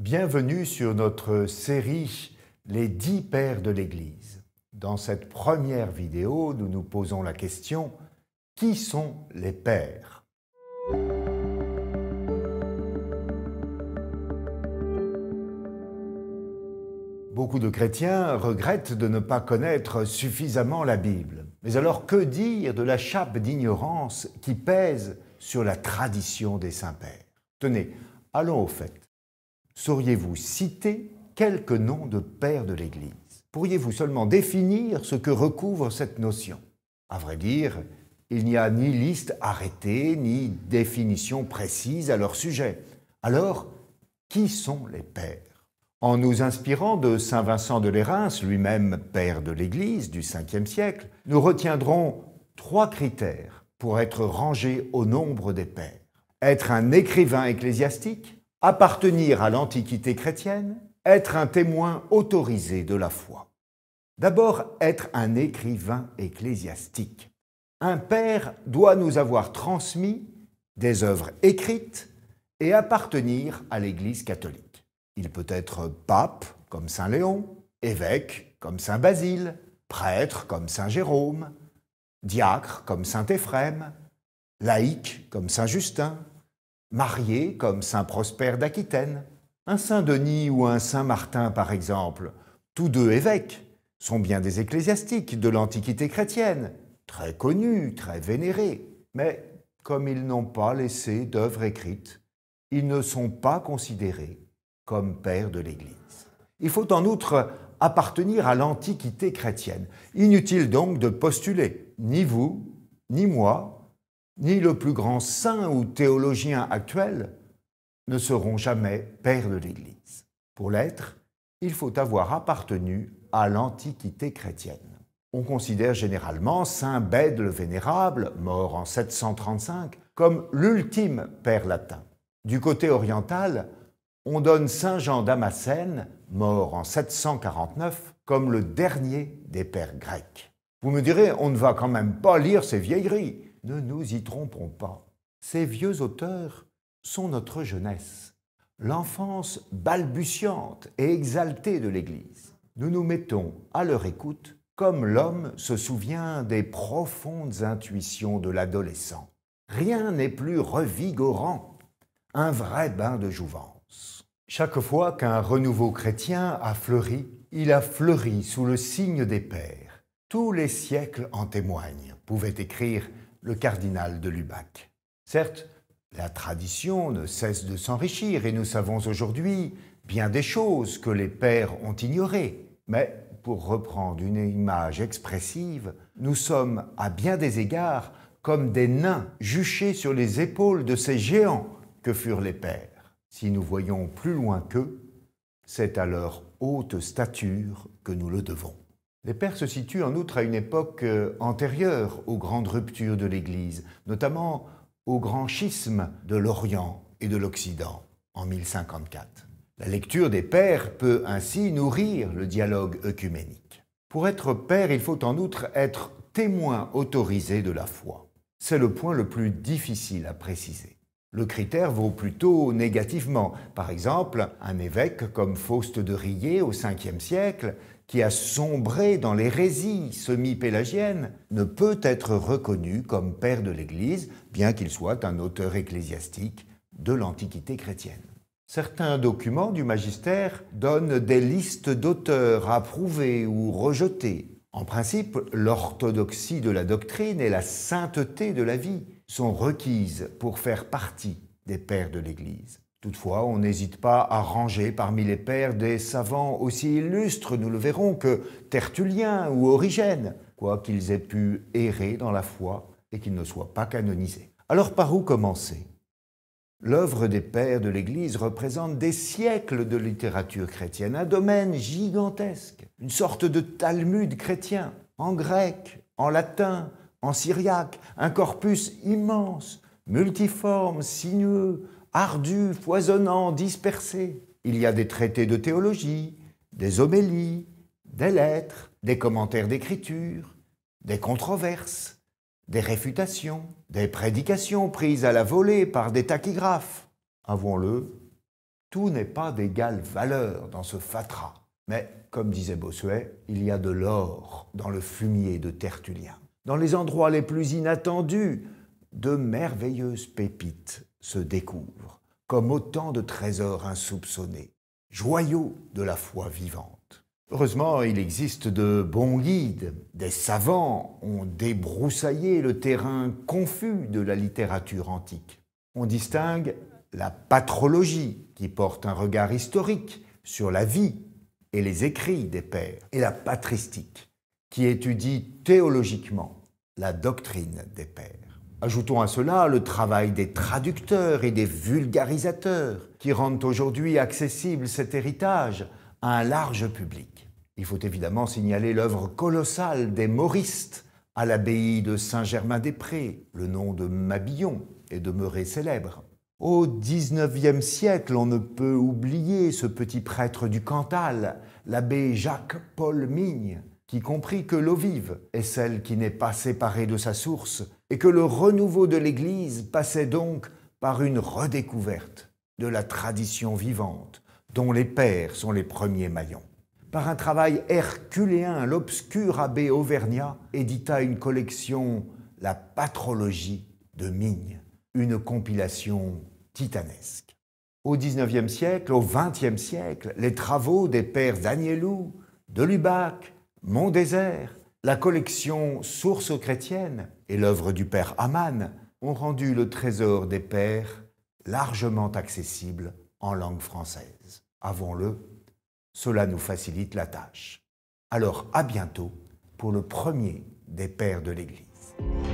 Bienvenue sur notre série Les dix pères de l'Église. Dans cette première vidéo, nous nous posons la question Qui sont les pères Beaucoup de chrétiens regrettent de ne pas connaître suffisamment la Bible. Mais alors que dire de la chape d'ignorance qui pèse sur la tradition des saints pères Tenez, allons au fait. Sauriez-vous citer quelques noms de pères de l'Église Pourriez-vous seulement définir ce que recouvre cette notion À vrai dire, il n'y a ni liste arrêtée, ni définition précise à leur sujet. Alors, qui sont les pères En nous inspirant de Saint Vincent de Lérins, lui-même père de l'Église du 5 siècle, nous retiendrons trois critères pour être rangés au nombre des pères. Être un écrivain ecclésiastique, Appartenir à l'Antiquité chrétienne, être un témoin autorisé de la foi. D'abord, être un écrivain ecclésiastique. Un père doit nous avoir transmis des œuvres écrites et appartenir à l'Église catholique. Il peut être pape, comme Saint Léon, évêque, comme Saint Basile, prêtre, comme Saint Jérôme, diacre, comme Saint Éphrem, laïque, comme Saint Justin, mariés comme Saint Prosper d'Aquitaine, un Saint Denis ou un Saint Martin par exemple, tous deux évêques, sont bien des ecclésiastiques de l'Antiquité chrétienne, très connus, très vénérés, mais comme ils n'ont pas laissé d'œuvres écrites, ils ne sont pas considérés comme pères de l'Église. Il faut en outre appartenir à l'Antiquité chrétienne. Inutile donc de postuler, ni vous, ni moi, ni le plus grand saint ou théologien actuel ne seront jamais pères de l'Église. Pour l'être, il faut avoir appartenu à l'Antiquité chrétienne. On considère généralement Saint Bède le Vénérable, mort en 735, comme l'ultime père latin. Du côté oriental, on donne Saint Jean Damasène, mort en 749, comme le dernier des pères grecs. Vous me direz, on ne va quand même pas lire ces vieilleries ne nous y trompons pas. Ces vieux auteurs sont notre jeunesse, l'enfance balbutiante et exaltée de l'Église. Nous nous mettons à leur écoute comme l'homme se souvient des profondes intuitions de l'adolescent. Rien n'est plus revigorant, un vrai bain de jouvence. Chaque fois qu'un renouveau chrétien a fleuri, il a fleuri sous le signe des pères. Tous les siècles en témoignent, pouvait écrire le cardinal de Lubac. Certes, la tradition ne cesse de s'enrichir et nous savons aujourd'hui bien des choses que les pères ont ignorées. Mais, pour reprendre une image expressive, nous sommes à bien des égards comme des nains juchés sur les épaules de ces géants que furent les pères. Si nous voyons plus loin qu'eux, c'est à leur haute stature que nous le devons. Les Pères se situent en outre à une époque euh, antérieure aux grandes ruptures de l'Église, notamment au grand schisme de l'Orient et de l'Occident en 1054. La lecture des Pères peut ainsi nourrir le dialogue œcuménique. Pour être père, il faut en outre être témoin autorisé de la foi. C'est le point le plus difficile à préciser. Le critère vaut plutôt négativement. Par exemple, un évêque comme Faust de Riez au 5 siècle qui a sombré dans l'hérésie semi-pélagienne, ne peut être reconnu comme père de l'Église, bien qu'il soit un auteur ecclésiastique de l'Antiquité chrétienne. Certains documents du magistère donnent des listes d'auteurs approuvés ou rejetés. En principe, l'orthodoxie de la doctrine et la sainteté de la vie sont requises pour faire partie des pères de l'Église. Toutefois, on n'hésite pas à ranger parmi les pères des savants aussi illustres, nous le verrons, que Tertullien ou Origène, quoiqu'ils aient pu errer dans la foi et qu'ils ne soient pas canonisés. Alors par où commencer L'œuvre des pères de l'Église représente des siècles de littérature chrétienne, un domaine gigantesque, une sorte de Talmud chrétien, en grec, en latin, en syriaque, un corpus immense, multiforme, sinueux, ardu, foisonnant, dispersé. Il y a des traités de théologie, des homélies, des lettres, des commentaires d'écriture, des controverses, des réfutations, des prédications prises à la volée par des tachygraphes. Avouons-le, tout n'est pas d'égale valeur dans ce fatras. Mais, comme disait Bossuet, il y a de l'or dans le fumier de Tertullien. Dans les endroits les plus inattendus, de merveilleuses pépites se découvrent comme autant de trésors insoupçonnés, joyaux de la foi vivante. Heureusement, il existe de bons guides. Des savants ont débroussaillé le terrain confus de la littérature antique. On distingue la patrologie, qui porte un regard historique sur la vie et les écrits des pères, et la patristique, qui étudie théologiquement la doctrine des pères. Ajoutons à cela le travail des traducteurs et des vulgarisateurs qui rendent aujourd'hui accessible cet héritage à un large public. Il faut évidemment signaler l'œuvre colossale des Mauristes à l'abbaye de Saint-Germain-des-Prés. Le nom de Mabillon est demeuré célèbre. Au XIXe siècle, on ne peut oublier ce petit prêtre du Cantal, l'abbé Jacques-Paul Migne, qui comprit que l'eau vive est celle qui n'est pas séparée de sa source, et que le renouveau de l'Église passait donc par une redécouverte de la tradition vivante, dont les pères sont les premiers maillons. Par un travail herculéen, l'obscur abbé Auvergnat édita une collection La patrologie de Migne, une compilation titanesque. Au XIXe siècle, au XXe siècle, les travaux des pères Danielou, de Lubac, mon désert, la collection Sources chrétiennes et l'œuvre du père Aman ont rendu le trésor des pères largement accessible en langue française. Avons-le, cela nous facilite la tâche. Alors à bientôt pour le premier des pères de l'Église.